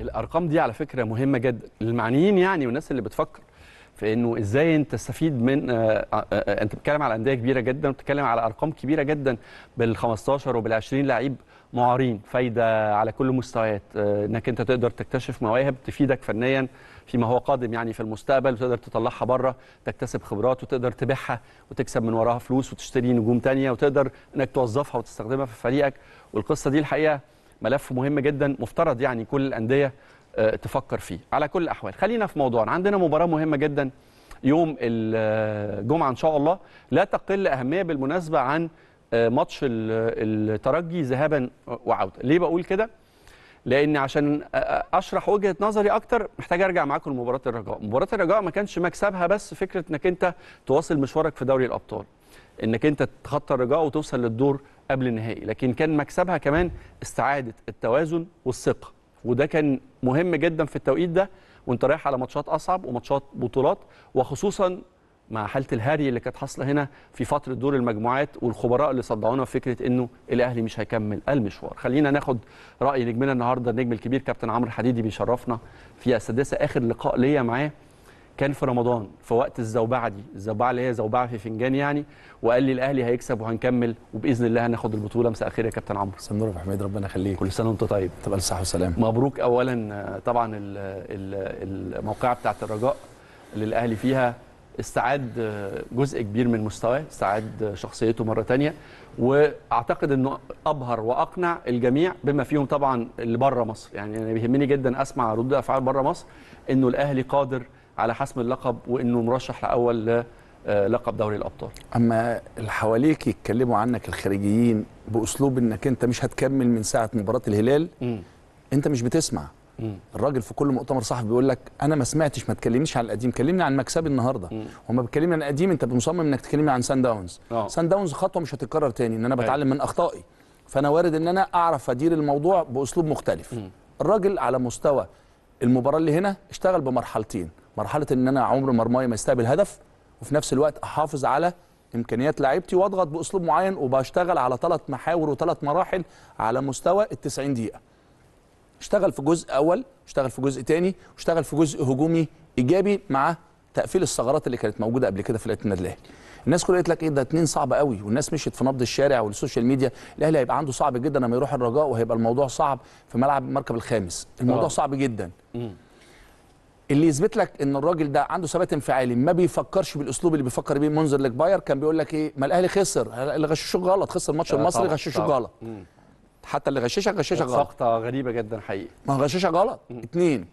الارقام دي على فكره مهمه جدا للمعنيين يعني والناس اللي بتفكر في انه ازاي انت تستفيد من آآ آه، آآ آه، آه، انت بتتكلم على انديه كبيره جدا وبتتكلم على ارقام كبيره جدا بال 15 وبال 20 لعيب معارين فايده على كل المستويات انك انت تقدر تكتشف مواهب تفيدك فنيا فيما هو قادم يعني في المستقبل وتقدر تطلعها بره تكتسب خبرات وتقدر تبيعها وتكسب من وراها فلوس وتشتري نجوم تانية وتقدر انك توظفها وتستخدمها في فريقك والقصه دي الحقيقه ملف مهم جدا مفترض يعني كل الانديه آه، تفكر فيه على كل الاحوال خلينا في موضوعنا عندنا مباراه مهمه جدا يوم الجمعه آه، ان شاء الله لا تقل اهميه بالمناسبه عن آه، ماتش الترجي ذهابا وعوده ليه بقول كده لان عشان اشرح وجهه نظري اكتر محتاج ارجع معاكم لمباراه الرجاء مباراه الرجاء ما كانش مكسبها بس فكره انك انت تواصل مشوارك في دوري الابطال انك انت تخطى الرجاء وتوصل للدور قبل النهائي لكن كان مكسبها كمان استعاده التوازن والثقه وده كان مهم جدا في التوقيت ده وانت رايح على ماتشات اصعب وماتشات بطولات وخصوصا مع حاله الهري اللي كانت حاصله هنا في فتره دور المجموعات والخبراء اللي صدعونا في فكره انه الاهلي مش هيكمل المشوار خلينا ناخد راي نجمنا النهارده النجم الكبير كابتن عمرو حديدي بيشرفنا في السادسه اخر لقاء ليا معاه كان في رمضان في وقت الزوبعه دي الزوبعه اللي هي زوبعه في فنجان يعني وقال لي الاهلي هيكسب وهنكمل وباذن الله هناخد البطوله مساء الخير يا كابتن عمرو مساء النور حميد ربنا يخليك كل سنه وانت طيب تبقى الصحه والسلام مبروك اولا طبعا الموقعه بتاعه الرجاء للاهلي فيها استعاد جزء كبير من مستواه استعاد شخصيته مره تانية واعتقد انه ابهر واقنع الجميع بما فيهم طبعا اللي بره مصر يعني انا بيهمني جدا اسمع ردود افعال بره مصر انه الاهلي قادر على حسم اللقب وانه مرشح لاول آه، لقب دوري الابطال اما اللي حواليك يتكلموا عنك الخارجيين باسلوب انك انت مش هتكمل من ساعه مباراه الهلال م. انت مش بتسمع م. الراجل في كل مؤتمر صحفي بيقول لك انا ما سمعتش ما تكلمنيش عن القديم كلمني عن مكسب النهارده وما بتكلمني عن القديم انت مصمم انك تكلمني عن سان داونز أوه. سان داونز خطوه مش هتتكرر تاني ان انا أيوه. بتعلم من اخطائي فانا وارد ان انا اعرف ادير الموضوع باسلوب مختلف م. الراجل على مستوى المباراه اللي هنا اشتغل بمرحلتين مرحله ان انا عمر مرماي ما يستقبل هدف وفي نفس الوقت احافظ على امكانيات لعيبتي واضغط باسلوب معين وبشتغل على ثلاث محاور وثلاث مراحل على مستوى ال 90 دقيقه اشتغل في جزء اول اشتغل في جزء ثاني واشتغل في جزء هجومي ايجابي مع تقفيل الثغرات اللي كانت موجوده قبل كده في لعيبه النادي الاهلي الناس كلها قالت لك ايه ده اتنين صعب قوي والناس مشيت في نبض الشارع والسوشيال ميديا الاهلي هيبقى عنده صعب جدا لما يروح الرجاء وهيبقى الموضوع صعب في ملعب المركب الخامس الموضوع أوه. صعب جدا مم. اللي يثبت لك ان الراجل ده عنده ثبات انفعالي ما بيفكرش بالاسلوب اللي بيفكر بيه منذر لكباير كان بيقول لك ايه ما الاهلي خسر اللي غششوك غلط خسر الماتش آه، المصري غششوك غلط حتى اللي غششك غششك آه، غلط سقطه غريبه جدا حقيقي ما غششك غلط اتنين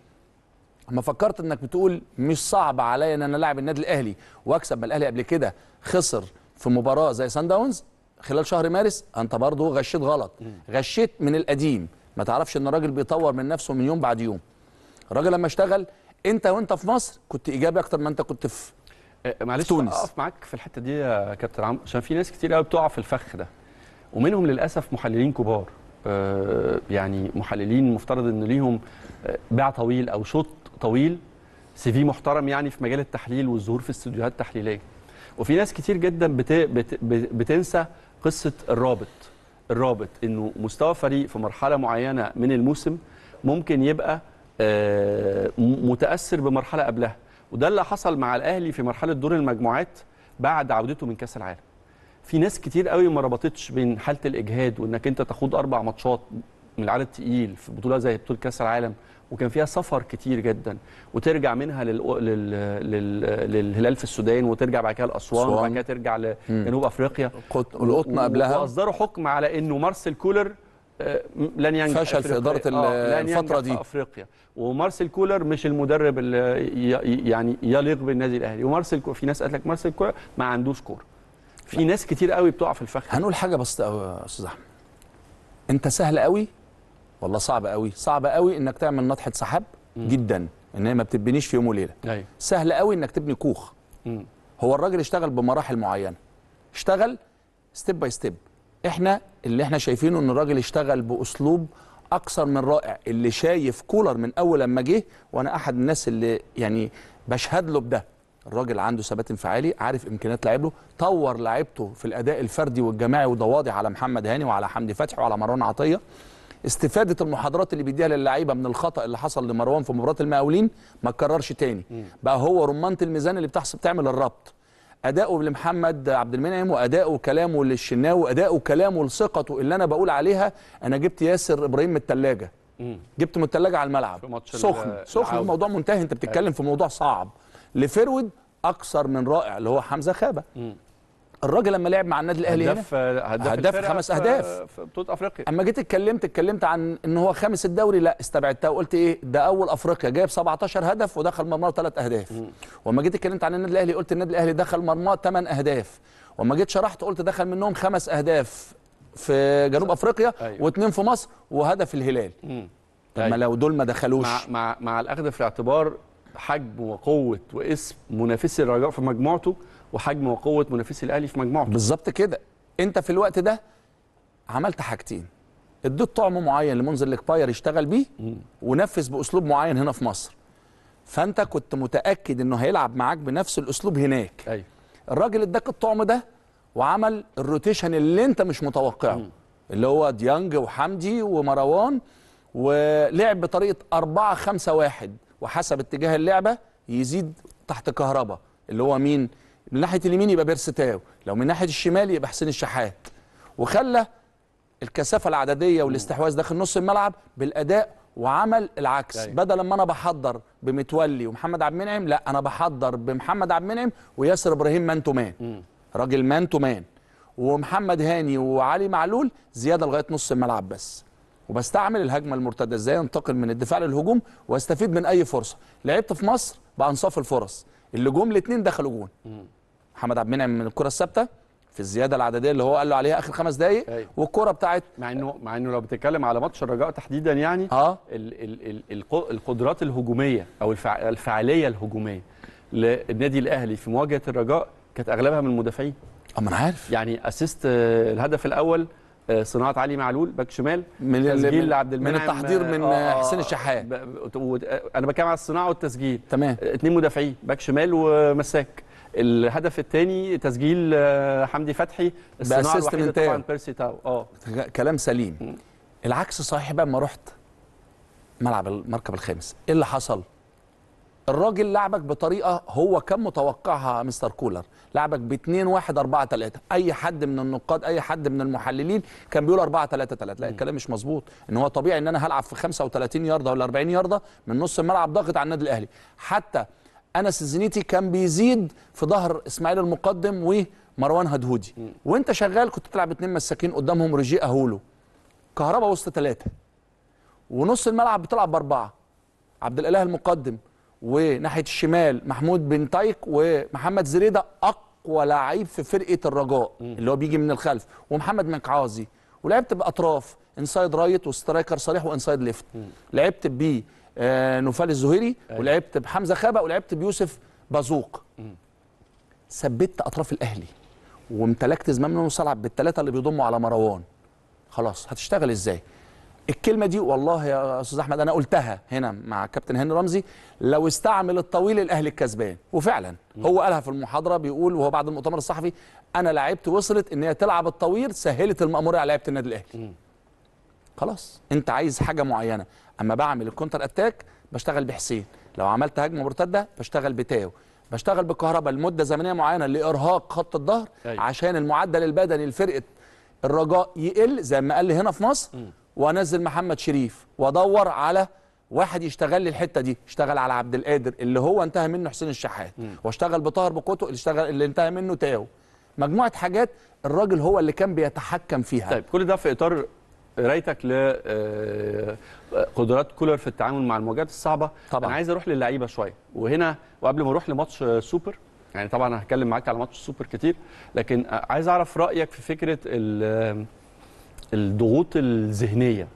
اما فكرت انك بتقول مش صعب عليا ان انا لاعب النادي الاهلي واكسب ما الاهلي قبل كده خسر في مباراه زي سان داونز خلال شهر مارس انت برضه غشيت غلط غشيت من القديم ما تعرفش ان الراجل بيطور من نفسه من يوم بعد يوم الراجل لما اشتغل انت وانت في مصر كنت ايجابي اكتر ما انت كنت في آه، معلش تونس اقف معاك في الحته دي يا كابتن عم عشان في ناس كتير قوي بتقع في الفخ ده ومنهم للاسف محللين كبار آه، يعني محللين مفترض ان ليهم آه، باع طويل او شوط طويل سي في محترم يعني في مجال التحليل والظهور في استوديوهات تحليليه وفي ناس كتير جدا بت... بت... بتنسى قصه الرابط الرابط انه مستوى فريق في مرحله معينه من الموسم ممكن يبقى آه، متاثر بمرحله قبلها وده اللي حصل مع الاهلي في مرحله دور المجموعات بعد عودته من كاس العالم في ناس كتير قوي ما ربطتش بين حاله الاجهاد وانك انت تخوض اربع ماتشات من العدد تقيل في بطوله زي بطوله كاس العالم وكان فيها سفر كتير جدا وترجع منها لل... لل... لل... للهلال في السودان وترجع بعد كده لاسوان وبعد كده ترجع لجنوب افريقيا القطن قبلها واصدروا حكم على انه مارسيل كولر آه، لن ينجح فشل في اداره آه، الفتره دي في افريقيا ومارسيل كولر مش المدرب اللي يعني يليق بالنادي الاهلي ومارسيل في ناس قالت لك مارسيل كولر ما عندوش كوره في لا. ناس كتير قوي بتقع في الفخ هنقول حاجه بسيطه يا استاذ احمد انت سهل قوي والله صعب قوي صعب قوي انك تعمل نطحه سحاب جدا ان هي ما بتبنيش في يوم وليله أيوه. سهل قوي انك تبني كوخ م. هو الراجل اشتغل بمراحل معينه اشتغل ستيب باي ستيب احنا اللي احنا شايفينه ان الراجل اشتغل باسلوب اكثر من رائع اللي شايف كولر من اول لما جه وانا احد الناس اللي يعني بشهد له بده الراجل عنده ثبات انفعالي عارف امكانيات لعيبه طور لعيبته في الاداء الفردي والجماعي وده واضح على محمد هاني وعلى حمدي فتحي وعلى مروان عطيه استفاده المحاضرات اللي بيديها للعيبه من الخطا اللي حصل لمروان في مباراه المقاولين ما اتكررش تاني بقى هو رمانه الميزان اللي بتحصل بتعمل الربط اداؤه لمحمد عبد المنعم واداؤه كلامه للشناوي واداؤه كلامه لثقته اللي انا بقول عليها انا جبت ياسر ابراهيم من الثلاجه جبت من الثلاجه على الملعب سخن سخن الموضوع منتهي انت بتتكلم أيوة. في موضوع صعب لفرود اكثر من رائع اللي هو حمزه خابه الراجل لما لعب مع النادي الاهلي هدف هدف, هدف خمس اهداف في بطوله افريقيا اما جيت اتكلمت اتكلمت عن ان هو خامس الدوري لا استبعدتها وقلت ايه ده اول افريقيا جايب 17 هدف ودخل مرماه ثلاث اهداف واما جيت اتكلمت عن النادي الاهلي قلت النادي الاهلي دخل مرماه ثمان اهداف واما جيت شرحت قلت دخل منهم خمس اهداف في جنوب افريقيا أيوة. واثنين في مصر وهدف الهلال طب أيوة. ما لو دول ما دخلوش مع مع, مع الاخذ في الاعتبار حجم وقوه واسم منافسي الرجاء في مجموعته وحجم وقوه منافسي الاهلي في مجموعته بالظبط كده انت في الوقت ده عملت حاجتين اديت طعم معين لمنزل الكباير يشتغل بيه ونفذ باسلوب معين هنا في مصر فانت كنت متاكد انه هيلعب معاك بنفس الاسلوب هناك ايوه الراجل اداك الطعم ده وعمل الروتيشن اللي انت مش متوقعه اللي هو ديانج وحمدي ومروان ولعب بطريقه 4 5 1 وحسب اتجاه اللعبه يزيد تحت كهربا اللي هو مين من ناحيه اليمين يبقى بيرستاو لو من ناحيه الشمال يبقى حسين الشحات وخلى الكثافه العدديه والاستحواذ داخل نص الملعب بالاداء وعمل العكس يعني. بدل ما انا بحضر بمتولي ومحمد عبد المنعم لا انا بحضر بمحمد عبد المنعم وياسر ابراهيم مان تو مان راجل مان تو مان ومحمد هاني وعلي معلول زياده لغايه نص الملعب بس وبستعمل الهجمه المرتده ازاي انتقل من الدفاع للهجوم واستفيد من اي فرصه لعبت في مصر بانصاف الفرص اللي جم الاثنين دخلوا جون محمد عبد المنعم من الكره الثابته في الزياده العدديه اللي هو قال له عليها اخر خمس دقائق أيوه. والكره بتاعت مع انه مع انه لو بتتكلم على ماتش الرجاء تحديدا يعني اه ال ال ال القدرات الهجوميه او الفع الفعاليه الهجوميه للنادي الاهلي في مواجهه الرجاء كانت اغلبها من المدافعين آه، ما انا عارف يعني اسيست آه، الهدف الاول آه، صناعه علي معلول باك شمال من تسجيل لعبد المنعم من التحضير من آه حسين الشحات انا بتكلم على الصناعه والتسجيل تمام اثنين مدافعين باك شمال ومساك الهدف الثاني تسجيل آه، حمدي فتحي الصناعه الوحيده طبعا بيرسي تاو اه كلام سليم م. العكس صحيح بقى ما رحت ملعب المركب الخامس ايه اللي حصل الراجل لعبك بطريقه هو كان متوقعها مستر كولر لعبك ب 2 1 4 3 اي حد من النقاد اي حد من المحللين كان بيقول 4 3 3 لا الكلام مش مظبوط ان هو طبيعي ان انا هلعب في 35 يارده ولا 40 يارده من نص الملعب ضاغط على النادي الاهلي حتى انس الزنيتي كان بيزيد في ظهر اسماعيل المقدم ومروان هدهودي وانت شغال كنت تلعب اتنين مساكين قدامهم رجي اهولو كهربا وسط ثلاثه ونص الملعب بتلعب باربعه عبد الاله المقدم وناحيه الشمال محمود بن تايك ومحمد زريده اقوى لعيب في فرقه الرجاء اللي هو بيجي من الخلف ومحمد مكعازي ولعبت باطراف انسايد رايت وسترايكر صريح وانسايد ليفت لعبت بيه آه، نوفال الزهيري أيوة. ولعبت بحمزه خابه ولعبت بيوسف بازوق ثبت اطراف الاهلي وامتلكت زمام بن صلعب بالثلاثه اللي بيضموا على مروان خلاص هتشتغل ازاي الكلمه دي والله يا استاذ احمد انا قلتها هنا مع كابتن هاني رمزي لو استعمل الطويل الاهلي الكسبان وفعلا هو قالها في المحاضره بيقول وهو بعد المؤتمر الصحفي انا لعبت وصلت ان هي تلعب الطويل سهلت الماموريه على لعيبه النادي الاهلي خلاص انت عايز حاجه معينه اما بعمل الكونتر اتاك بشتغل بحسين لو عملت هجمه مرتده بشتغل بتاو بشتغل بالكهرباء لمده زمنيه معينه لارهاق خط الظهر أيوة. عشان المعدل البدني لفرقه الرجاء يقل زي ما قال لي هنا في مصر وانزل محمد شريف وادور على واحد يشتغل لي الحته دي اشتغل على عبد القادر اللي هو انتهى منه حسين الشحات واشتغل بطاهر بقوته اللي اشتغل اللي انتهى منه تاو مجموعه حاجات الراجل هو اللي كان بيتحكم فيها طيب كل ده في اطار قرايتك لقدرات آه، كولر في التعامل مع المواجهات الصعبه طبعا انا عايز اروح للعيبه شويه وهنا وقبل ما اروح لماتش سوبر يعني طبعا هتكلم معاك على ماتش سوبر كتير لكن عايز اعرف رايك في فكره آه، الضغوط الذهنيه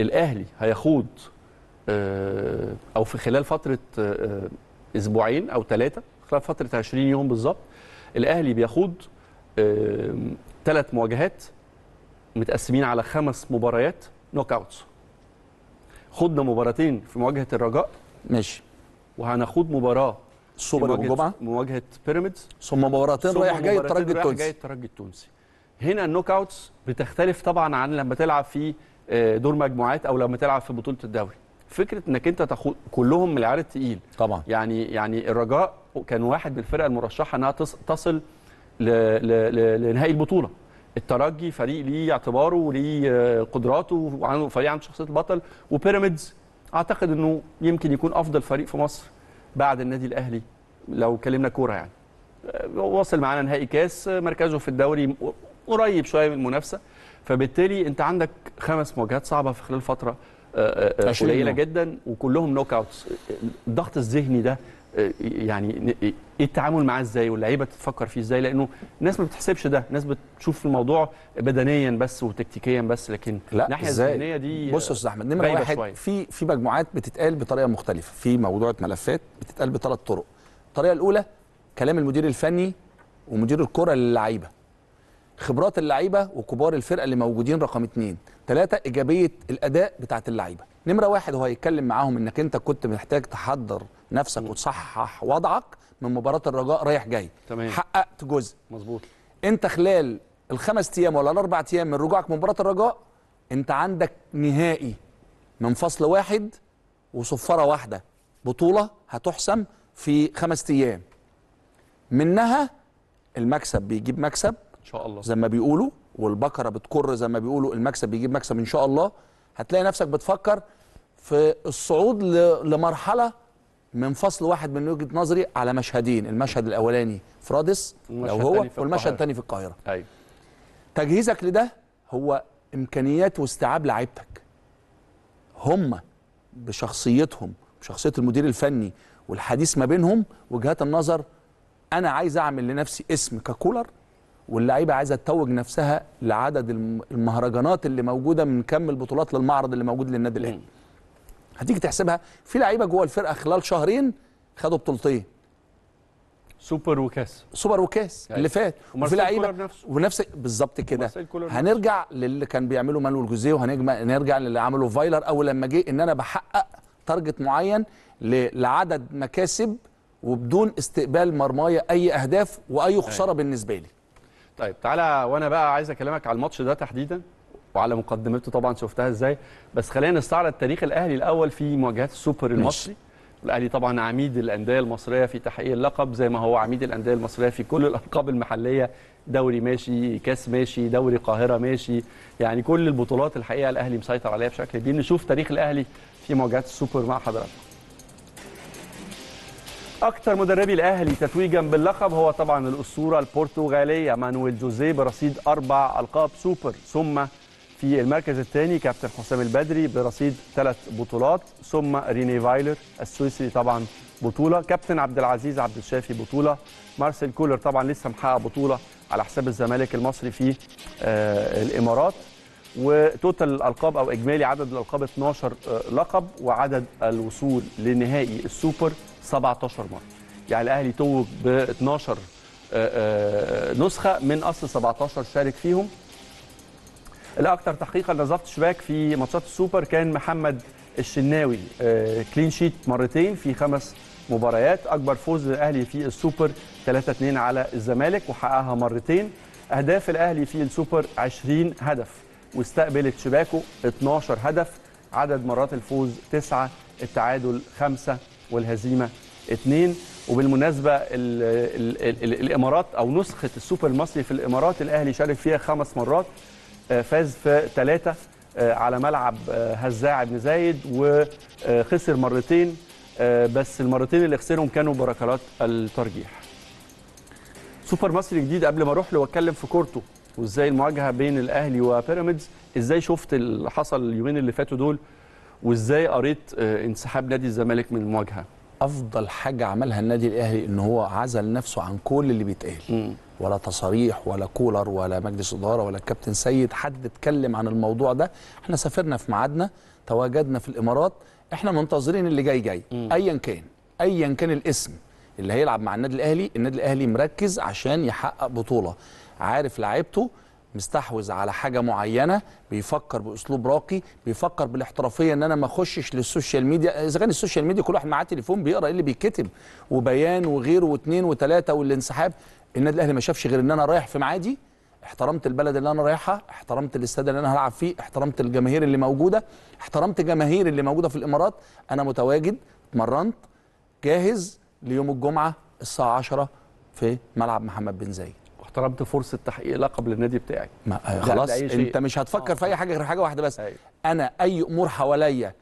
الاهلي هيخوض آه، او في خلال فتره اسبوعين او ثلاثه خلال فتره 20 يوم بالظبط الاهلي بيخوض ثلاث مواجهات متقسمين على خمس مباريات نوك اوتس خدنا مباراتين في مواجهه الرجاء ماشي وهناخد مباراه السوبر الجمعه مواجهه بيراميدز ثم مباراتين رايح جاي الترجي التونسي جاي الترجي التونسي هنا النوك اوتس بتختلف طبعا عن لما تلعب في آه، دور مجموعات او لما تلعب في بطوله الدوري فكره انك انت تاخد كلهم من العيار الثقيل طبعا يعني يعني الرجاء كان واحد من الفرق المرشحه انها تصل لنهائي البطوله الترجي فريق ليه اعتباره وليه آه، قدراته وعنده فريق عنده شخصيه البطل وبيراميدز اعتقد انه يمكن يكون افضل فريق في مصر بعد النادي الاهلي لو اتكلمنا كوره يعني آه، واصل معانا نهائي كاس آه، مركزه في الدوري قريب شويه من المنافسه فبالتالي انت عندك خمس مواجهات صعبه في خلال فتره قليله جدا وكلهم نوك اوتس الضغط الذهني ده يعني إيه التعامل معاه ازاي واللعيبه بتفكر فيه ازاي لانه الناس ما بتحسبش ده الناس بتشوف الموضوع بدنيا بس وتكتيكيا بس لكن لا الناحيه الذهنيه دي بص يا استاذ احمد نمره واحد شوية. في في مجموعات بتتقال بطريقه مختلفه في موضوع ملفات بتتقال بثلاث طرق الطريقه الاولى كلام المدير الفني ومدير الكره للعيبه خبرات اللعيبه وكبار الفرقه اللي موجودين رقم اثنين ثلاثه ايجابيه الاداء بتاعه اللعيبه نمره واحد هو هيتكلم معاهم انك انت كنت محتاج تحضر نفسك وتصحح وضعك من مباراه الرجاء رايح جاي تمام. حققت جزء مظبوط انت خلال الخمس ايام ولا الاربع ايام من رجوعك من مباراه الرجاء انت عندك نهائي من فصل واحد وصفاره واحده بطوله هتحسم في خمس ايام منها المكسب بيجيب مكسب ان شاء الله زي ما بيقولوا والبكره بتكر زي ما بيقولوا المكسب بيجيب مكسب ان شاء الله هتلاقي نفسك بتفكر في الصعود لمرحله من فصل واحد من وجهه نظري على مشهدين المشهد الاولاني في رادس لو هو والمشهد الثاني في القاهره ايوه تجهيزك لده هو امكانيات واستيعاب لعيبتك هم بشخصيتهم بشخصيه المدير الفني والحديث ما بينهم وجهات النظر انا عايز اعمل لنفسي اسم ككولر واللعيبه عايزه تتوج نفسها لعدد المهرجانات اللي موجوده من كم البطولات للمعرض اللي موجود للنادي الاهلي هتيجي تحسبها في لعيبه جوه الفرقه خلال شهرين خدوا بطولتين سوبر وكاس سوبر وكاس يعني اللي فات وفي لعيبه ونفس بالظبط كده هنرجع للي كان بيعمله مانويل جوزيه وهنرجع للي عمله فايلر اول لما جه ان انا بحقق تارجت معين لعدد مكاسب وبدون استقبال مرمايا اي اهداف واي خساره أيوة. بالنسبه لي طيب تعالى وانا بقى عايز اكلمك على الماتش ده تحديدا وعلى مقدمته طبعا شفتها ازاي بس خلينا نستعرض تاريخ الاهلي الاول في مواجهات السوبر المصري الاهلي طبعا عميد الانديه المصريه في تحقيق اللقب زي ما هو عميد الانديه المصريه في كل الالقاب المحليه دوري ماشي كاس ماشي دوري القاهره ماشي يعني كل البطولات الحقيقه الاهلي مسيطر عليها بشكل كبير نشوف تاريخ الاهلي في مواجهات السوبر مع حضراتكم اكثر مدربي الاهلي تتويجا باللقب هو طبعا الاسطوره البرتغاليه مانويل جوزيه برصيد اربع القاب سوبر ثم في المركز الثاني كابتن حسام البدري برصيد ثلاث بطولات ثم ريني فايلر السويسري طبعا بطوله كابتن عبد العزيز عبد الشافي بطوله مارسيل كولر طبعا لسه محقق بطوله على حساب الزمالك المصري في آه الامارات وتوتال الالقاب او اجمالي عدد الالقاب 12 آه، لقب وعدد الوصول لنهائي السوبر 17 مره يعني الاهلي توج ب 12 آه، آه، نسخه من اصل 17 شارك فيهم الاكثر تحقيقا لظبط شباك في ماتشات السوبر كان محمد الشناوي كلين آه، شيت مرتين في خمس مباريات اكبر فوز للاهلي في السوبر 3-2 على الزمالك وحققها مرتين اهداف الاهلي في السوبر 20 هدف واستقبلت شباكه 12 هدف عدد مرات الفوز 9 التعادل 5 والهزيمه 2 وبالمناسبة الـ الـ الـ الإمارات أو نسخة السوبر المصري في الإمارات الأهلي شارك فيها خمس مرات آه، فاز في ثلاثة آه، على ملعب آه، هزاع بن زايد وخسر مرتين بس المرتين اللي خسرهم كانوا بركلات الترجيح سوبر مصري جديد قبل ما اروح له واتكلم في كورته وازاي المواجهه بين الاهلي وبيراميدز ازاي شفت اللي حصل اليومين اللي فاتوا دول وازاي قريت انسحاب نادي الزمالك من المواجهه افضل حاجه عملها النادي الاهلي ان هو عزل نفسه عن كل اللي بيتقال ولا تصاريح ولا كولر ولا مجلس إدارة ولا كابتن سيد حد اتكلم عن الموضوع ده احنا سافرنا في ميعادنا تواجدنا في الإمارات احنا منتظرين اللي جاي جاي أيا كان أيا كان الاسم اللي هيلعب مع النادي الأهلي النادي الأهلي مركز عشان يحقق بطولة عارف لعيبته مستحوذ على حاجه معينه بيفكر باسلوب راقي بيفكر بالاحترافيه ان انا ما اخشش للسوشيال ميديا اذا كان السوشيال ميديا كل واحد معاه تليفون بيقرا ايه اللي بيتكتب وبيان وغيره واثنين وثلاثه والانسحاب النادي الاهلي ما شافش غير ان انا رايح في معادي احترمت البلد اللي انا رايحها احترمت الاستاد اللي انا هلعب فيه احترمت الجماهير اللي موجوده احترمت الجماهير اللي موجوده في الامارات انا متواجد اتمرنت جاهز ليوم الجمعه الساعه 10 في ملعب محمد بن زايد واحترمت فرصه تحقيق لقب للنادي بتاعي ما آه، خلاص انت مش هتفكر آه. في اي آه. حاجه غير حاجه واحده بس أي. أيوة. انا اي امور حواليا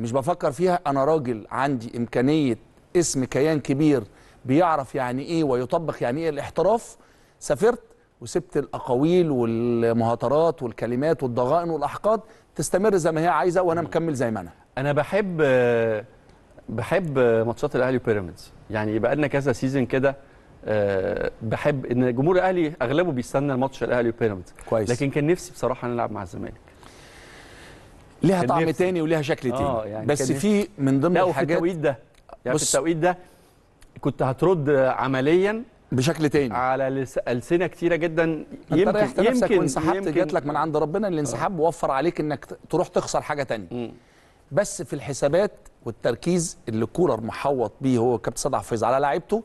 مش بفكر فيها انا راجل عندي امكانيه اسم كيان كبير بيعرف يعني ايه ويطبق يعني ايه الاحتراف سافرت وسبت الاقاويل والمهاترات والكلمات والضغائن والاحقاد تستمر زي ما هي عايزه وانا مكمل زي ما انا انا بحب بحب ماتشات الاهلي وبيراميدز يعني بقى لنا كذا سيزون كده آه، بحب ان جمهور الاهلي اغلبه بيستنى الماتش الاهلي وبيراميدز كويس لكن كان نفسي بصراحه نلعب مع الزمالك ليها طعم نفسي. تاني وليها شكل تاني آه يعني بس في من ضمن الحاجات في التوقيت ده يعني في التوقيت ده كنت هترد عمليا بشكل تاني على السنه كتيره جدا يمكن يمكن انسحبت جات جت لك من عند ربنا الانسحاب آه. وفر عليك انك تروح تخسر حاجه تانية بس في الحسابات والتركيز اللي كولر محوط بيه هو كابتن سيد حفيظ على لعيبته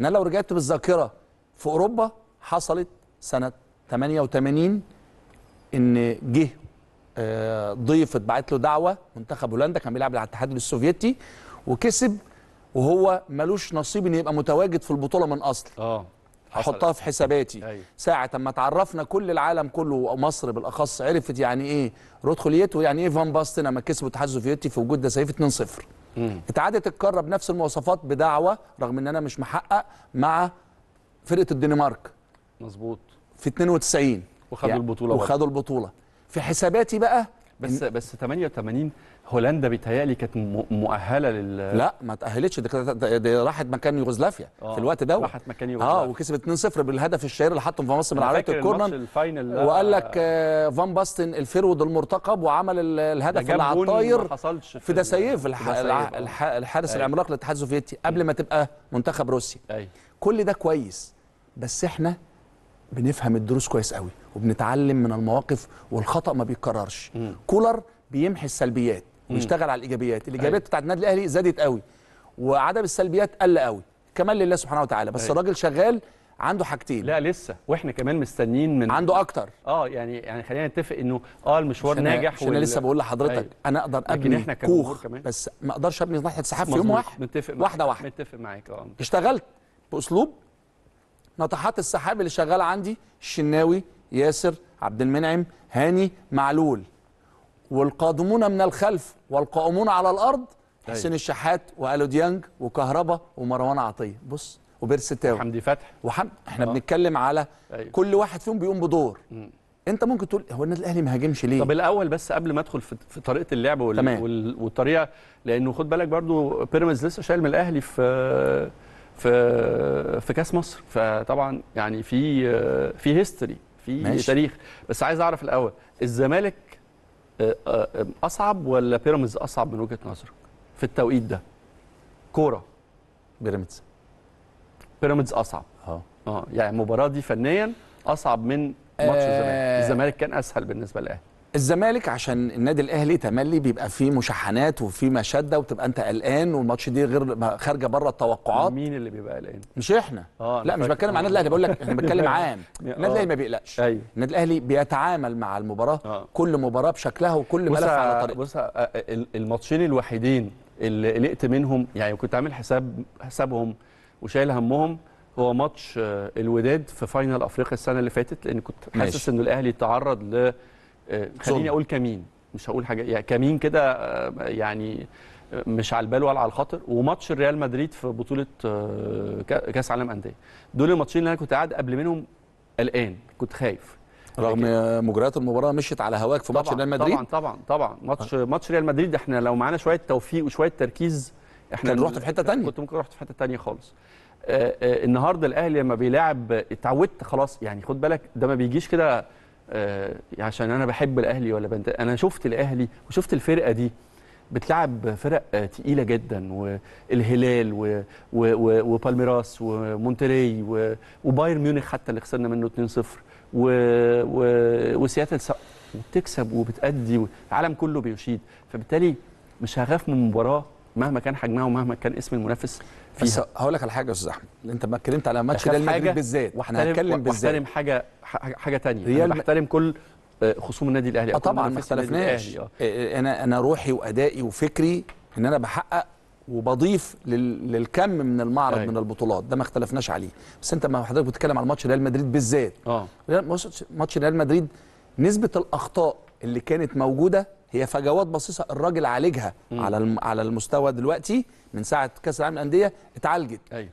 ان انا لو رجعت بالذاكره في اوروبا حصلت سنه 88 ان جه آه، ضيف اتبعت له دعوه منتخب هولندا كان بيلعب على الاتحاد السوفيتي وكسب وهو ملوش نصيب ان يبقى متواجد في البطوله من اصل اه احطها في حساباتي أيوة. ساعه ما تعرفنا كل العالم كله ومصر بالاخص عرفت يعني ايه رود رودخوليتو يعني ايه فان باستن لما كسبوا الاتحاد السوفيتي في وجود ده سيف 2-0 اتعادت تتكرر بنفس المواصفات بدعوه رغم ان انا مش محقق مع فرقه الدنمارك مظبوط في 92 وخدوا يعني البطوله وخدوا البطوله في حساباتي بقى بس بس 88 هولندا بيتهيألي كانت مؤهله لل لا ما تاهلتش دي, دي راحت مكان يوغوسلافيا في آه، الوقت ده راحت مكان آه، يوغوسلافيا اه وكسبت 2-0 بالهدف الشهير اللي حطه في مصر من عربيه الكورنر وقال لك آه فان باستن الفرود المرتقب وعمل الهدف اللي على الطاير في دسايف الحارس العملاق للاتحاد السوفيتي قبل ما تبقى منتخب روسيا كل ده كويس بس احنا بنفهم الدروس كويس قوي وبنتعلم من المواقف والخطا ما بيتكررش كولر بيمحي السلبيات ويشتغل على الايجابيات الايجابيات بتاعت النادي الاهلي زادت قوي وعدم السلبيات قل قوي كمان لله سبحانه وتعالى بس الراجل شغال عنده حاجتين لا لسه واحنا كمان مستنيين من عنده اكتر اه يعني يعني خلينا نتفق انه اه المشوار شنا ناجح عشان وال... لسه بقول لحضرتك أي. انا اقدر ابني احنا كوخ كمان. بس ما اقدرش ابني ناحيه سحاب في يوم واحد متفق واحده واحده متفق معاك اه اشتغلت باسلوب نطحات السحاب اللي شغاله عندي الشناوي ياسر عبد المنعم هاني معلول والقادمون من الخلف والقائمون على الارض طيب. حسين الشحات والو ديانج وكهربا ومروان عطيه بص وبيرستاو حمدي فتح وحم... احنا أوه. بنتكلم على أيوه. كل واحد فيهم بيقوم بدور م. انت ممكن تقول هو النادي الاهلي ما هاجمش ليه طب الاول بس قبل ما ادخل في, في طريقه اللعب وال... تمام. وال... والطريقه لانه خد بالك برضو بيراميدز لسه شايل من الاهلي في في في كاس مصر فطبعا يعني في في هيستوري في ماشي. تاريخ بس عايز اعرف الاول الزمالك آه، آه، اصعب ولا بيراميدز اصعب من وجهه نظرك في التوقيت ده كوره بيراميدز بيراميدز اصعب اه اه يعني المباراه دي فنيا اصعب من ماتش آه. الزمالك الزمالك كان اسهل بالنسبه للاهلي الزمالك عشان النادي الاهلي تملي بيبقى فيه مشحنات وفيه مشده وتبقى انت قلقان والماتش دي غير خارجه بره التوقعات مين اللي بيبقى قلقان مش احنا آه لا مش بتكلم عن النادي الاهلي بقول لك انا بتكلم عام آه. النادي الاهلي ما بيقلقش أيوه. النادي الاهلي بيتعامل مع المباراه آه. كل مباراه بشكلها وكل ملف على طريقه بص آه، الماتشين الوحيدين اللي قلقت منهم يعني كنت عامل حساب حسابهم وشايل همهم هو ماتش آه، الوداد في فاينل افريقيا السنه اللي فاتت لان كنت حاسس ان الاهلي تعرض ل آه، خليني اقول كمين مش هقول حاجه يعني كمين كده آه، يعني آه، مش على البال ولا على الخاطر وماتش ريال مدريد في بطوله كاس عالم انديه دول الماتشين اللي انا كنت قاعد قبل منهم قلقان كنت خايف رغم مجريات المباراه مشيت على هواك في ماتش ريال مدريد طبعا طبعا طبعا ماتش أه. ماتش ريال مدريد احنا لو معانا شويه توفيق وشويه تركيز احنا كان رحت في حته ثانيه كنت ممكن رحت في حته ثانيه خالص النهارده الاهلي لما بيلاعب اتعودت خلاص يعني خد بالك ده ما بيجيش كده آه، عشان انا بحب الاهلي ولا بنت... انا شفت الاهلي وشفت الفرقه دي بتلعب فرق آه، تقيله جدا والهلال و... و... و... وبالميراس ومونتري و... وبايرن ميونخ حتى اللي خسرنا منه 2-0 و... و... وسياتل سا... وبتكسب وبتأدي العالم كله بيشيد فبالتالي مش هخاف من مباراه مهما كان حجمها ومهما كان اسم المنافس بس هقول لك على حاجه يا استاذ احمد انت ما اتكلمت على ماتش ريال مدريد بالذات واحنا هنتكلم بالذات بحترم حاجه حاجه ثانيه ريال انا بحترم كل آه، خصوم النادي الاهلي آه، طبعا ما اختلفناش آه. انا انا روحي وادائي وفكري ان انا بحقق وبضيف للكم من المعرض أي. أيوه. من البطولات ده ما اختلفناش عليه بس انت ما حضرتك بتتكلم على ماتش ريال مدريد بالذات اه ماتش ريال مدريد نسبه الاخطاء اللي كانت موجوده هي فجوات بسيطه الراجل عالجها مم. على على المستوى دلوقتي من ساعه كاس العالم للانديه اتعالجت ايوه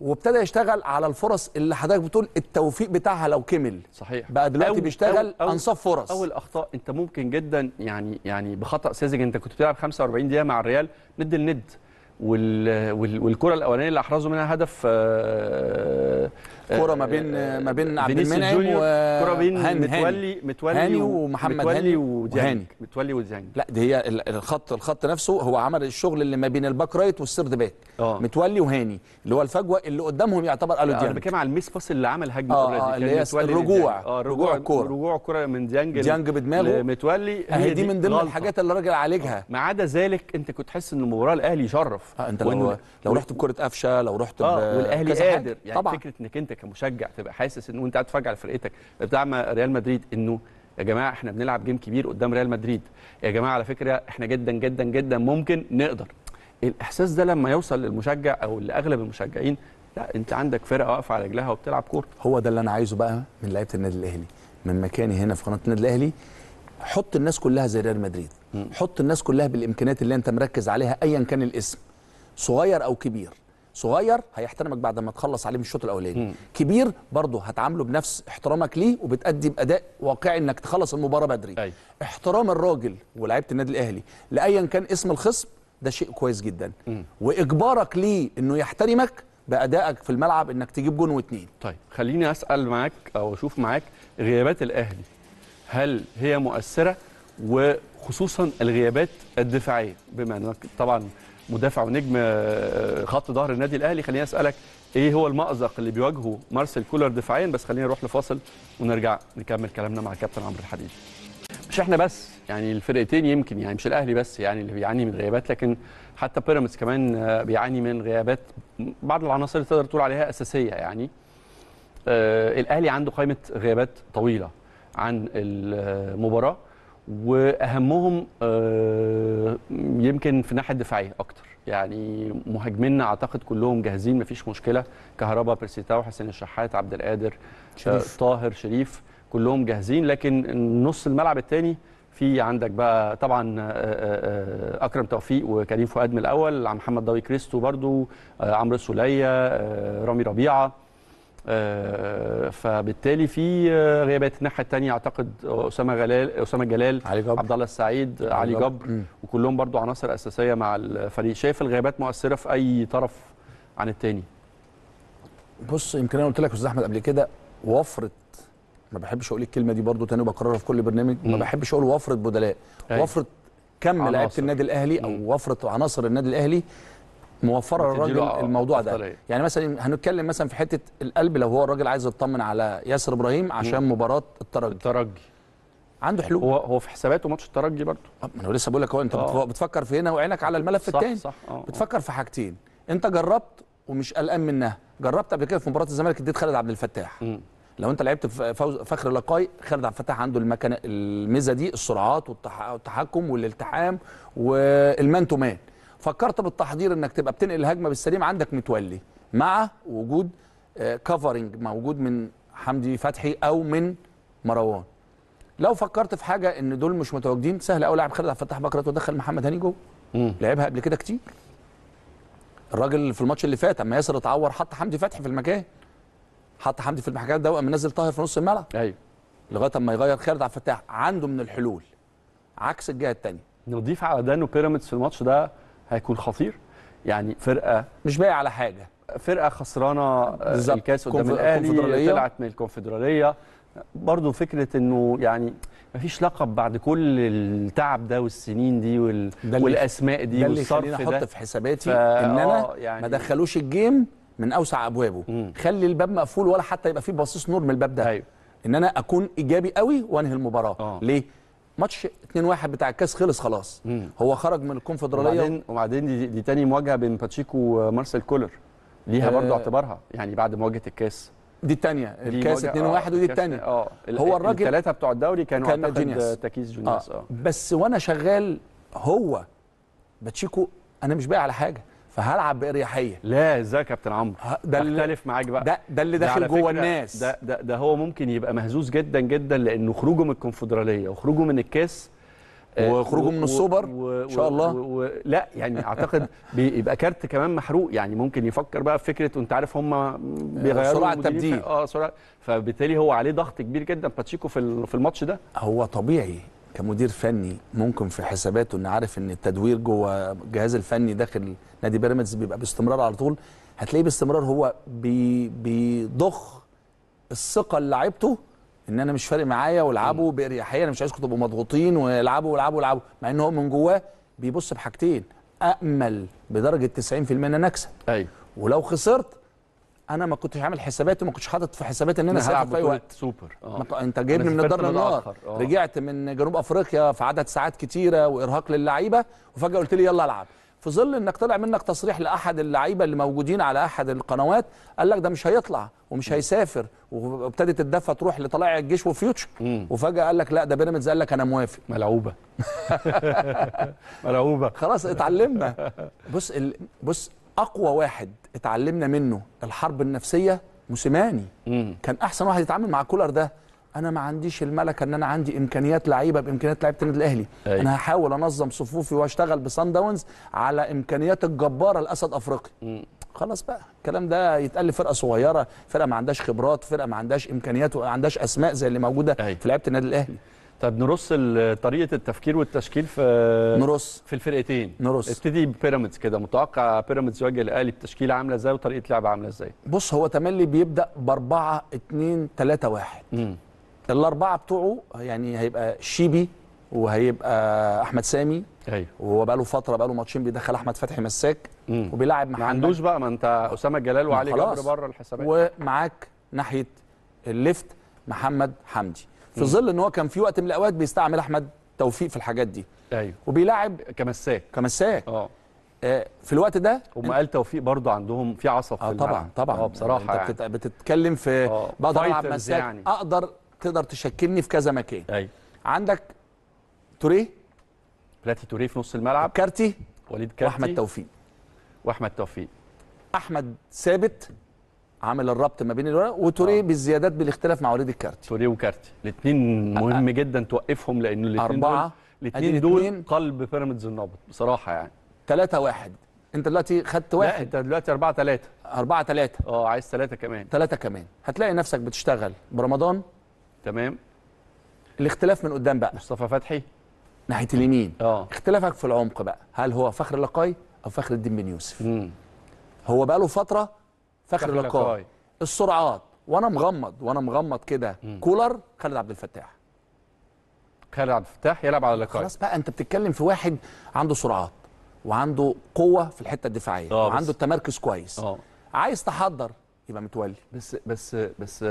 وابتدى يشتغل على الفرص اللي حضرتك بتقول التوفيق بتاعها لو كمل صحيح بقى دلوقتي أو بيشتغل أو انصاف فرص اول اخطاء انت ممكن جدا يعني يعني بخطا ساذج انت كنت بتلعب 45 دقيقه مع الريال ند الند والكره الاولانيه اللي احرزوا منها هدف آه، كوره آه، ما بين آه، ما بين عبد المنعم كره بين متولي متولي هاني ومحمد متولي وهاني متولي وزاني لا دي هي الخط الخط نفسه هو عمل الشغل اللي ما بين الباك رايت والسيرد باك آه. متولي وهاني اللي هو الفجوه اللي قدامهم يعتبر الو ديانج انا بتكلم على الميس باس اللي عمل هجمه اه اللي هي الرجوع آه رجوع الكوره رجوع الكوره من ديانج ديانج بدماغه متولي هي دي من ضمن الحاجات اللي الراجل عالجها ما عدا ذلك انت كنت تحس ان المباراه الاهلي يشرف آه انت لو لو رحت بكره قفشه لو رحت اه والاهلي قادر يعني فكره انك انت كمشجع تبقى حاسس ان وانت قاعد تتفرج على فرقتك بتاع ريال مدريد انه يا جماعه احنا بنلعب جيم كبير قدام ريال مدريد يا جماعه على فكره احنا جدا جدا جدا ممكن نقدر الاحساس ده لما يوصل للمشجع او لاغلب المشجعين لا انت عندك فرقه واقفه على رجلها وبتلعب كوره هو ده اللي انا عايزه بقى من لعيبه النادي الاهلي من مكاني هنا في قناه النادي الاهلي حط الناس كلها زي ريال مدريد حط الناس كلها بالامكانيات اللي انت مركز عليها ايا كان الاسم صغير او كبير صغير هيحترمك بعد ما تخلص عليه من الشوط الاولاني كبير برضه هتعامله بنفس احترامك ليه وبتأدي باداء واقعي انك تخلص المباراه بدري أي. احترام الراجل ولاعيبه النادي الاهلي لايا كان اسم الخصم ده شيء كويس جدا م. واجبارك ليه انه يحترمك بادائك في الملعب انك تجيب جون واتنين طيب خليني اسال معاك او اشوف معاك غيابات الاهلي هل هي مؤثره وخصوصا الغيابات الدفاعيه بما انك طبعا مدافع ونجم آه، آه، خط ظهر النادي الاهلي خليني اسالك ايه هو المأزق اللي بيواجهه مارسيل كولر دفاعيا بس خلينا نروح لفاصل ونرجع نكمل كلامنا مع الكابتن عمرو الحديد مش احنا بس يعني الفرقتين يمكن يعني مش الاهلي بس يعني اللي بيعاني من غيابات لكن حتى بيراميدز كمان آه، بيعاني من غيابات بعض العناصر اللي تقدر تقول عليها اساسيه يعني آه الاهلي عنده قائمه غيابات طويله عن المباراه واهمهم آه، يمكن في الناحيه الدفاعيه اكتر يعني مهاجمينا اعتقد كلهم جاهزين مفيش مشكله كهربا بيرسيتاو حسين الشحات عبد القادر آه، شريف. طاهر شريف كلهم جاهزين لكن نص الملعب الثاني في عندك بقى طبعا آه، اكرم توفيق وكريم فؤاد من الاول محمد ضوي كريستو برضو عمرو السوليه رامي ربيعه آه، فبالتالي في آه، غيابات الناحيه الثانيه اعتقد اسامه جلال اسامه جلال علي جبر عبد الله السعيد علي جبر, جب. وكلهم برضو عناصر اساسيه مع الفريق شايف الغيابات مؤثره في اي طرف عن الثاني بص يمكن انا قلت لك استاذ احمد قبل كده وفره ما بحبش اقول الكلمه دي برضو تاني وبكررها في كل برنامج ما بحبش اقول وفره بدلاء أيوة. وفره كم لعيبه النادي الاهلي او وفره عناصر النادي الاهلي موفره للراجل الموضوع أفضلية. ده يعني مثلا هنتكلم مثلا في حته القلب لو هو الراجل عايز يطمن على ياسر ابراهيم عشان م. مباراه الترجي الترجي عنده حلول هو هو في حساباته ماتش الترجي برضه آه، ما انا لسه بقول لك هو انت أوه. بتفكر في هنا وعينك على الملف الثاني صح آه، آه. بتفكر في حاجتين انت جربت ومش قلقان منها جربت قبل كده في مباراه الزمالك اديت خالد عبد الفتاح م. لو انت لعبت فخر لقاي خالد عبد الفتاح عنده المكنه الميزه دي السرعات والتحكم والالتحام والمان تو مان فكرت بالتحضير انك تبقى بتنقل الهجمه بالسليم عندك متولي مع وجود كفرنج آه، موجود من حمدي فتحي او من مروان لو فكرت في حاجه ان دول مش متواجدين سهل قوي لاعب خالد عبد الفتاح بكره ودخل محمد هاني جوه لعبها قبل كده كتير الراجل في الماتش اللي فات اما ياسر اتعور حط حمدي فتحي في المكان حط حمدي في المكان ده وقام منزل طاهر في نص الملعب ايوه لغايه اما يغير خالد عبد الفتاح عنده من الحلول عكس الجهه الثانيه نضيف على ده انه بيراميدز في الماتش ده هيكون خطير يعني فرقه مش باقي على حاجه فرقه خسرانه بالزبط. الكاس قدام الاهلي طلعت من الكونفدراليه برضه فكره انه يعني مفيش لقب بعد كل التعب ده والسنين دي وال... ده والاسماء دي ده والصرف ده اللي احط في حساباتي ف... ان انا آه، يعني... ما دخلوش الجيم من اوسع ابوابه مم. خلي الباب مقفول ولا حتى يبقى فيه باصيص نور من الباب ده أيوه. ان انا اكون ايجابي قوي وانهي المباراه أوه. ليه ماتش 2-1 بتاع الكاس خلص خلاص مم. هو خرج من الكونفدراليه وبعدين وبعدين دي, دي تاني مواجهه بين باتشيكو ومارسيل كولر ليها آه برضو اعتبارها يعني بعد مواجهه الكاس دي الثانيه الكاس 2-1 آه ودي الثانيه اه هو الراجل الثلاثه بتوع الدوري كانوا كان اعتقد تكيس جونيس آه. اه بس وانا شغال هو باتشيكو انا مش باقي على حاجه فهلعب باريحيه لا ازاي يا كابتن عمرو ده اختلف معاك بقى ده ده اللي داخل جوه الناس ده, ده ده هو ممكن يبقى مهزوز جدا جدا لانه خروجه من الكونفدراليه وخروجه من الكاس آه، وخروجه من السوبر ان شاء الله و و لا يعني اعتقد بيبقى كارت كمان محروق يعني ممكن يفكر بقى في فكره وانت عارف هم بيغيروا سرعه التبديل اه سرعه فبالتالي هو عليه ضغط كبير جدا باتشيكو في الماتش ده هو طبيعي كمدير فني ممكن في حساباته ان عارف ان التدوير جوه الجهاز الفني داخل نادي بيراميدز بيبقى باستمرار على طول هتلاقيه باستمرار هو بي بيضخ الثقه لعيبته ان انا مش فارق معايا والعبوا باريحيه انا مش عايزكم تبقوا مضغوطين والعبوا والعبوا والعبوا مع ان هو من جواه بيبص بحاجتين امل بدرجه 90% ان انا اكسب ايوه ولو خسرت انا ما كنتش عامل حساباتي ما كنتش حاطط في حساباتي ان انا هلعب في اي وقت سوبر أوه. آه. انت جايبني من الدار للنار آه. رجعت من جنوب افريقيا في عدد ساعات كتيره وارهاق للعيبه وفجاه قلت لي يلا العب في ظل انك طلع منك تصريح لاحد اللعيبه اللي موجودين على احد القنوات قال لك ده مش هيطلع ومش هيسافر وابتدت الدفه تروح لطلائع الجيش وفيوتشر وفجاه قال لك لا ده بيراميدز قال لك انا موافق ملعوبه ملعوبه خلاص اتعلمنا بص ال... بص اقوى واحد اتعلمنا منه الحرب النفسيه موسيماني كان احسن واحد يتعامل مع كولر ده انا ما عنديش الملكه ان انا عندي امكانيات لعيبه بامكانيات لعيبه النادي الاهلي أي. انا هحاول انظم صفوفي واشتغل بسان داونز على امكانيات الجباره لاسد افريقي خلاص بقى الكلام ده يتقال فرقه صغيره فرقه ما عندهاش خبرات فرقه ما عندهاش امكانيات وما عندهاش اسماء زي اللي موجوده أي. في لعيبه النادي الاهلي طب نرص طريقه التفكير والتشكيل في نرص في الفرقتين نرص ابتدي ببيراميدز كده متوقع بيراميدز يواجه الاهلي بتشكيله عامله ازاي وطريقه لعب عامله ازاي بص هو تملي بيبدا ب 4 2 3 1 الاربعه بتوعه يعني هيبقى شيبي وهيبقى احمد سامي ايوه وهو بقى له فتره بقى له ماتشين بيدخل احمد فتحي مساك وبيلعب محمد ما عندوش بقى ما انت اسامه جلال وعلي جبر بره الحسابات ومعاك ناحيه الليفت محمد حمدي في ظل ان هو كان في وقت من الاوقات بيستعمل احمد توفيق في الحاجات دي ايوه وبيلاعب كمساك كمساك آه. اه في الوقت ده هم قال توفيق برضه عندهم في عصب آه في طبعا المعنى. طبعا اه بصراحه انت يعني. بتت... يعني. بتتكلم في آه بقدر العب مساك يعني. اقدر تقدر تشكلني في كذا مكان ايوه عندك توريه بلاتي توريه في نص الملعب كارتي وليد كارتي واحمد توفيق واحمد توفيق احمد ثابت عامل الربط ما بين الورق وتوريه آه. بالزيادات بالاختلاف مع وليد الكارتي توريه وكارتي الاثنين مهم جدا توقفهم لان الاثنين دول الاثنين دول قلب بيراميدز النابض بصراحه يعني 3 1 انت دلوقتي خدت واحد لا انت دلوقتي 4 3 4 3 اه عايز 3 كمان 3 كمان هتلاقي نفسك بتشتغل برمضان تمام الاختلاف من قدام بقى مصطفى فتحي ناحيه اليمين اه اختلافك في العمق بقى هل هو فخر لقاي او فخر الدين بن يوسف مم. هو بقى له فتره فخر لقاي السرعات وانا مغمض وانا مغمض كده كولر خالد عبد الفتاح خالد عبد الفتاح يلعب على لقاي خلاص بقى انت بتتكلم في واحد عنده سرعات وعنده قوه في الحته الدفاعيه آه وعنده التمركز كويس آه. عايز تحضر يبقى متولي بس بس بس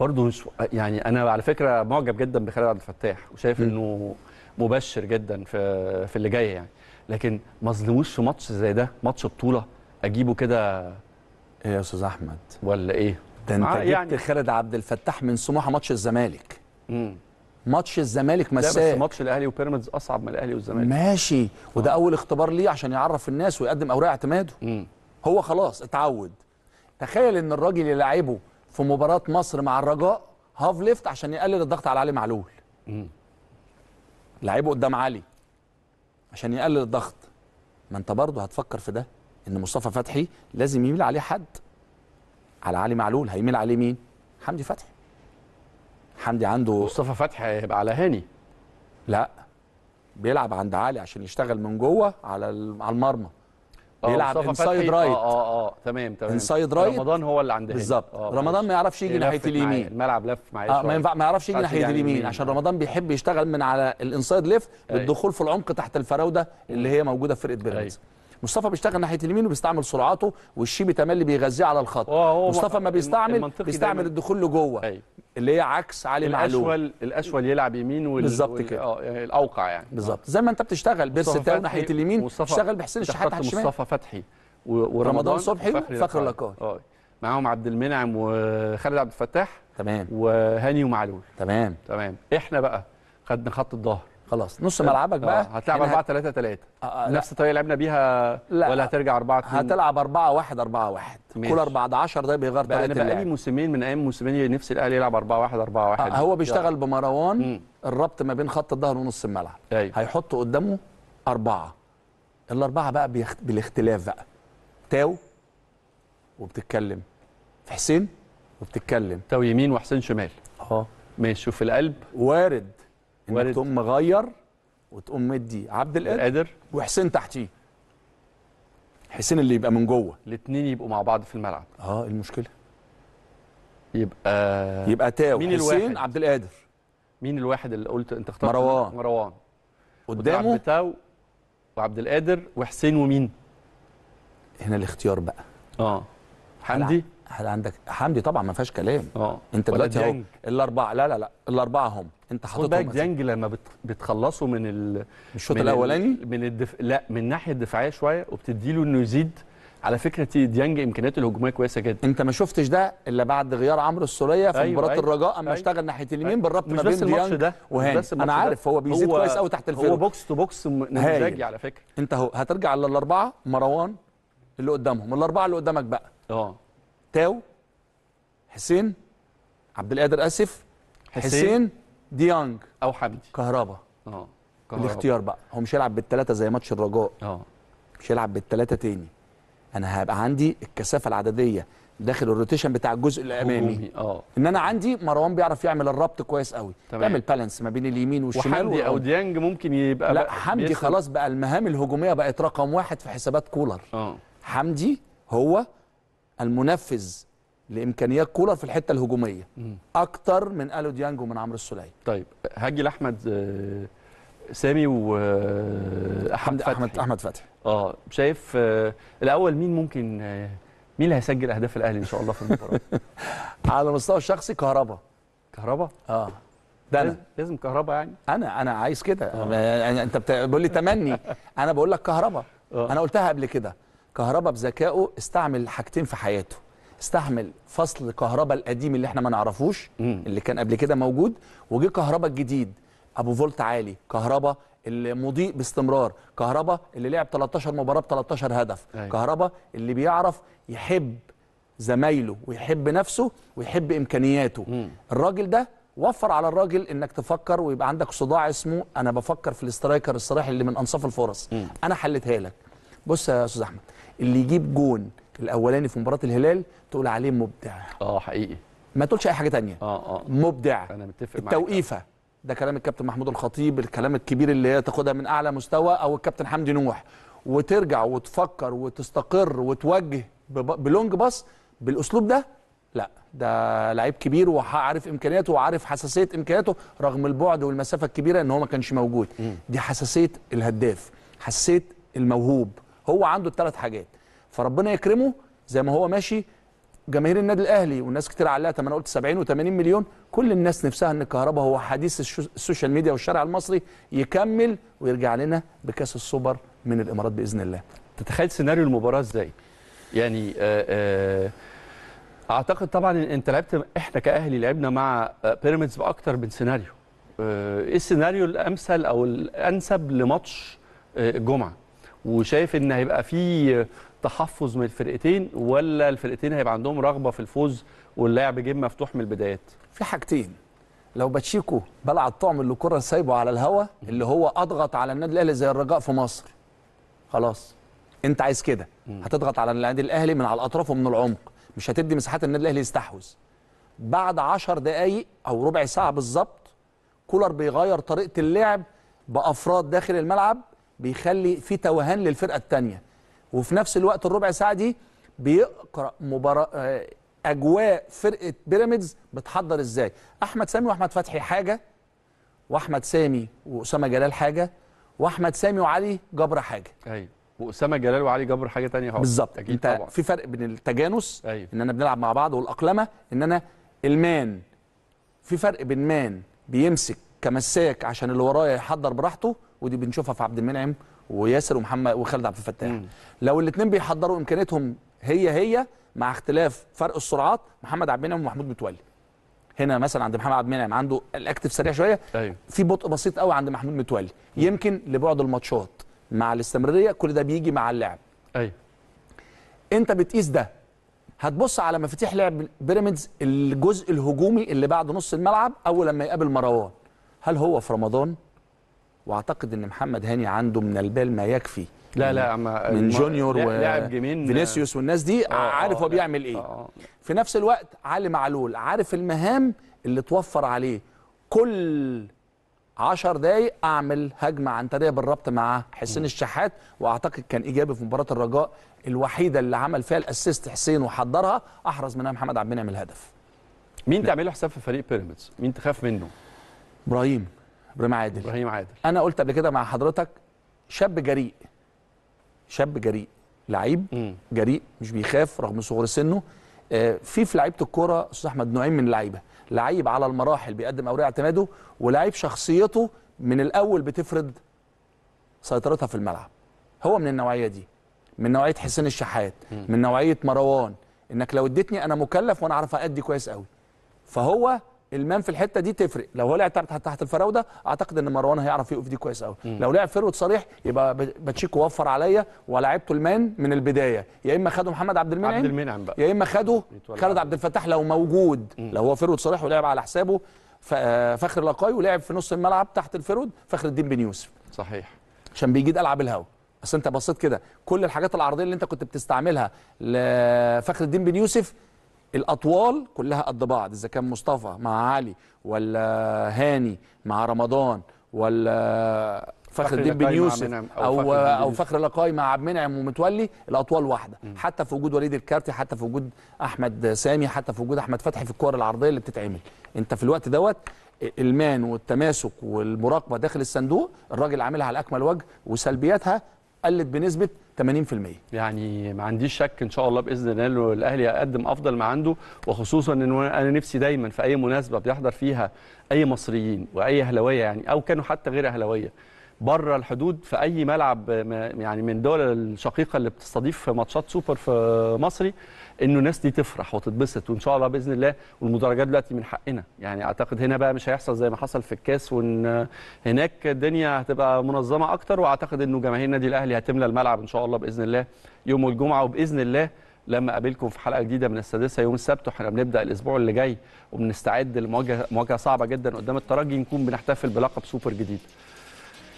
برضه مش يعني انا على فكره معجب جدا بخالد عبد الفتاح وشايف انه مبشر جدا في في اللي جاي يعني لكن ما في ماتش زي ده ماتش بطوله اجيبه كده ايه يا استاذ احمد ولا ايه ده انت جبت يعني... خالد عبد الفتاح من سموحه ماتش الزمالك امم ماتش الزمالك مساء لا بس ماتش الاهلي وبيراميدز اصعب من الاهلي والزمالك ماشي وده آه. اول اختبار ليه عشان يعرف الناس ويقدم اوراق اعتماده مم. هو خلاص اتعود تخيل ان الراجل اللي لعبه في مباراه مصر مع الرجاء هاف ليفت عشان يقلل الضغط على علي معلول لعبه قدام علي عشان يقلل الضغط ما انت برضه هتفكر في ده ان مصطفى فتحي لازم يميل عليه حد على علي معلول هيميل عليه مين حمدي فتحي حمدي عنده مصطفى فتحي هيبقى على هاني لا بيلعب عند علي عشان يشتغل من جوه على على المرمى آه، بيلعب انسايد آه، رايت اه اه تمام تمام انسايد رايت رمضان هو اللي عند بالظبط آه، رمضان ما يعرفش يجي إيه، ناحيه اليمين الملعب لف معايا آه ما ينفع ما يعرفش يجي ناحيه يعني اليمين عشان رمضان بيحب يشتغل من على الانسايد أيوة. ليفت بالدخول في العمق تحت الفراوده اللي هي موجوده في فرقه بيراميدز أيوة. مصطفى بيشتغل ناحيه اليمين وبيستعمل سرعاته والشيبي بتملي بيغذيه على الخط مصطفى ما بيستعمل بيستعمل الدخول لجوه أيوه. اللي هي عكس علي معلول الاشول الاشول يلعب يمين وال... بالظبط كده وال... آه، يعني الاوقع يعني بالظبط زي ما انت بتشتغل بيرس تاو ناحيه اليمين بتشتغل بحسين الشحات على الشمال مصطفى فتحي ورمضان صبحي وفخر لقاه معاهم عبد المنعم وخالد عبد الفتاح تمام وهاني ومعلول تمام تمام احنا بقى خدنا خط الظهر خلاص نص ملعبك بقى آه. هتلعب 4 3 3 نفس الطريقه اللي لعبنا بيها لا. ولا هترجع 4 2 هتلعب 4 1 4 1 كولر بعد 10 دقايق بيغير طريقه اللعب انا بقالي موسمين من ايام موسمين نفسي الاهلي يلعب 4 1 4 1 هو بيشتغل بمروان الربط ما بين خط الظهر ونص الملعب أيوه. هيحط قدامه اربعه الاربعه بقى بيخت... بالاختلاف بقى تاو وبتتكلم في حسين وبتتكلم تاو يمين وحسين شمال اه ماشي وفي القلب وارد انك تقوم مغير وتقوم مدي عبد القادر وحسين تحتيه حسين اللي يبقى من جوه الاثنين يبقوا مع بعض في الملعب اه إيه المشكله يبقى يبقى تاو مين حسين عبد القادر مين الواحد اللي قلت انت اخترت مروان مروان قدامه تاو وعبد القادر وحسين ومين هنا الاختيار بقى اه حمدي هل عندك حمدي طبعا ما فيهاش كلام اه انت دلوقتي اهو الاربعه لا لا لا الاربعه هم انت خد بالك ديانج لما بتخلصه من الشوط الاولاني من الدف... لا من الناحيه الدفاعيه شويه وبتديله انه يزيد على فكره ديانج امكانياته الهجوميه كويسه جدا انت ما شفتش ده الا بعد غيار عمرو السوليه في أيوة مباراه أيوة الرجاء اما أيوة اشتغل ناحيه اليمين أيوة بالربط ما بين ديانج ده وهاني انا عارف هو بيزيد هو كويس قوي تحت الفرق هو بوكس تو بوكس نموذجي على فكره انت هو هترجع للاربعه مروان اللي قدامهم الاربعه اللي قدامك بقى اه تاو حسين عبد القادر اسف حسين, حسين ديانج او حمدي كهربا اه كهربا. الاختيار بقى هو مش هيلعب بالثلاثه زي ماتش الرجاء اه مش هيلعب بالثلاثه تاني انا هيبقى عندي الكثافه العدديه داخل الروتيشن بتاع الجزء الامامي اه ان انا عندي مروان بيعرف يعمل الربط كويس قوي يعمل بالانس ما بين اليمين والشمال وحمدي او ديانج ممكن يبقى لا حمدي خلاص بقى المهام الهجوميه بقت رقم واحد في حسابات كولر اه حمدي هو المنفذ لامكانيات كولر في الحته الهجوميه اكتر من الو ديانج ومن عمرو السوليه طيب هاجي لاحمد آه، سامي واحمد آه، فتحي احمد احمد فتحي اه شايف آه، الاول مين ممكن مين اللي هيسجل اهداف الاهلي ان شاء الله في المباراه على المستوى الشخصي كهربا كهربا اه ده انا لازم كهربا يعني انا انا عايز كده يعني انت بتقول لي تمني انا بقول لك كهربا انا قلتها قبل كده كهربا بذكائه استعمل حاجتين في حياته استحمل فصل كهرباء القديم اللي احنا ما نعرفوش اللي كان قبل كده موجود وجه كهرباء الجديد ابو فولت عالي كهرباء المضيء باستمرار كهرباء اللي لعب 13 مباراه ب 13 هدف أي. أيوة. كهرباء اللي بيعرف يحب زمايله ويحب نفسه ويحب امكانياته م. الراجل ده وفر على الراجل انك تفكر ويبقى عندك صداع اسمه انا بفكر في الاسترايكر الصريح اللي من انصاف الفرص م. انا حلتها لك بص يا استاذ احمد اللي يجيب جون الاولاني في مباراه الهلال تقول عليه مبدع اه حقيقي ما تقولش اي حاجه تانية اه اه مبدع انا متفق التوقيفه معك. ده كلام الكابتن محمود الخطيب الكلام الكبير اللي هي تاخدها من اعلى مستوى او الكابتن حمدي نوح وترجع وتفكر وتستقر وتوجه بلونج باص بالاسلوب ده لا ده لعيب كبير وعارف امكانياته وعارف حساسيه امكانياته رغم البعد والمسافه الكبيره ان هو ما كانش موجود دي حساسيه الهداف حساسيه الموهوب هو عنده الثلاث حاجات فربنا يكرمه زي ما هو ماشي جماهير النادي الاهلي والناس كتير علقت انا قلت 70 و80 مليون كل الناس نفسها ان الكهرباء هو حديث السوشيال ميديا والشارع المصري يكمل ويرجع لنا بكاس السوبر من الامارات باذن الله تتخيل سيناريو المباراه ازاي يعني آآ آه، آآ آه، اعتقد طبعا انت لعبت احنا كاهلي لعبنا مع آه، بيراميدز باكتر من سيناريو ايه السيناريو الامثل او الانسب لماتش الجمعه وشايف ان هيبقى فيه تحفظ من الفرقتين ولا الفرقتين هيبقى عندهم رغبه في الفوز واللعب جيم مفتوح من البدايات في حاجتين لو باتشيكو بلع الطعم اللي كره سايبه على الهوا اللي هو اضغط على النادي الاهلي زي الرجاء في مصر خلاص انت عايز كده هتضغط على النادي الاهلي من على الاطراف ومن العمق مش هتدي مساحات النادي الاهلي يستحوذ بعد 10 دقائق او ربع ساعه بالظبط كولر بيغير طريقه اللعب بافراد داخل الملعب بيخلي في توهان للفرقه الثانيه وفي نفس الوقت الربع ساعه دي بيقرا مباراه آه، اجواء فرقه بيراميدز بتحضر ازاي احمد سامي واحمد فتحي حاجه واحمد سامي واسامه جلال حاجه واحمد سامي وعلي جبر حاجه ايوه واسامه جلال وعلي جبر حاجه ثانيه خالص بالظبط اكيد طبعا في فرق بين التجانس أيوه. ان انا بنلعب مع بعض والاقلمه ان انا المان في فرق بين مان بيمسك كمساك عشان اللي ورايا يحضر براحته ودي بنشوفها في عبد المنعم وياسر ومحمد وخالد عبد الفتاح مم. لو الاثنين بيحضروا امكانيتهم هي هي مع اختلاف فرق السرعات محمد عبد المنعم ومحمود متولي هنا مثلا عند محمد عبد المنعم عنده الاكتف سريع شويه أيوه. في بطء بسيط قوي عند محمود متولي مم. يمكن لبعد الماتشات مع الاستمراريه كل ده بيجي مع اللعب ايوه انت بتقيس ده هتبص على مفاتيح لعب بيراميدز الجزء الهجومي اللي بعد نص الملعب اول لما يقابل مروان هل هو في رمضان واعتقد ان محمد هاني عنده من البال ما يكفي لا لا يعني ما من جونيور وفينيسيوس والناس دي آه, آه، عارف هو بيعمل ايه آه في نفس الوقت علي معلول عارف المهام اللي توفر عليه كل 10 دقايق اعمل هجمه عنتريه بالربط مع حسين الشحات واعتقد كان ايجابي في مباراه الرجاء الوحيده اللي عمل فيها الاسيست حسين وحضرها احرز منها محمد عبد المنعم الهدف مين تعمله حساب في فريق بيراميدز مين تخاف منه ابراهيم ابراهيم عادل ابراهيم عادل انا قلت قبل كده مع حضرتك شاب جريء شاب جريء لعيب مم. جريء مش بيخاف رغم صغر سنه آه في في لعيبه الكوره استاذ احمد نوعين من اللعيبه لعيب على المراحل بيقدم اوراق اعتماده ولعيب شخصيته من الاول بتفرض سيطرتها في الملعب هو من النوعيه دي من نوعيه حسين الشحات مم. من نوعيه مروان انك لو اديتني انا مكلف وانا عارف ادي كويس قوي فهو المان في الحته دي تفرق لو هو لعب تحت الفراوده اعتقد ان مروان هيعرف يقف دي كويس قوي لو لعب فيرود صريح يبقى باتشيكو وفر عليا ولاعبته المان من البدايه يا اما خده محمد عبد المنعم عبد المنعم بقى يا اما خده خالد عبد الفتاح لو موجود مم. لو هو فيرود صريح ولعب على حسابه فخر لقاي ولعب في نص الملعب تحت الفيرود فخر الدين بن يوسف صحيح عشان بيجيد العب الهوا اصل انت بصيت كده كل الحاجات العرضيه اللي انت كنت بتستعملها لفخر الدين بن يوسف الاطوال كلها قد بعض اذا كان مصطفى مع علي ولا هاني مع رمضان ولا فخر الدين بن يوسف او او, أو فخر لقاي مع عبد المنعم ومتولي الاطوال واحده م. حتى في وجود وليد الكارتي حتى في وجود احمد سامي حتى في وجود احمد فتحي في الكور العرضيه اللي بتتعمل انت في الوقت دوت المان والتماسك والمراقبه داخل الصندوق الراجل عاملها على اكمل وجه وسلبياتها قلت بنسبه 80% يعني ما عنديش شك ان شاء الله باذن الله الاهلي هيقدم افضل ما عنده وخصوصا ان انا نفسي دايما في اي مناسبه بيحضر فيها اي مصريين واي اهلاويه يعني او كانوا حتى غير اهلاويه بره الحدود في اي ملعب يعني من الدول الشقيقه اللي بتستضيف ماتشات سوبر في مصري انه الناس دي تفرح وتتبسط وان شاء الله باذن الله والمدرجات دلوقتي من حقنا يعني اعتقد هنا بقى مش هيحصل زي ما حصل في الكاس وان هناك الدنيا هتبقى منظمه اكتر واعتقد انه جماهير النادي الاهلي هتملى الملعب ان شاء الله باذن الله يوم الجمعه وباذن الله لما اقابلكم في حلقه جديده من السادسه يوم السبت واحنا بنبدا الاسبوع اللي جاي وبنستعد لمواجهه مواجهه صعبه جدا قدام الترجي نكون بنحتفل بلقب سوبر جديد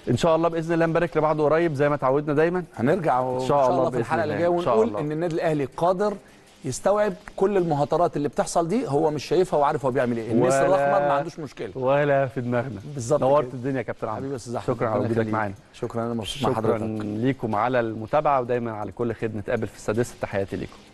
ان شاء الله باذن الله نبارك لبعض قريب زي ما تعودنا دايما هنرجع ان شاء الله, الله في الحلقه اللي جايه ونقول ان النادي الاهلي قادر يستوعب كل المهاترات اللي بتحصل دي هو مش شايفها وعارف هو بيعمل ايه النسر الاحمر ما عندوش مشكله ولا في دماغنا بالظبط نورت الدنيا يا كابتن عمرو حبيبي استاذ احمد شكرا على وجودك معانا شكرا انا مبسوط مع حضرتك شكرا ليكم على المتابعه ودايما على كل خير نتقابل في السادسه تحياتي ليكم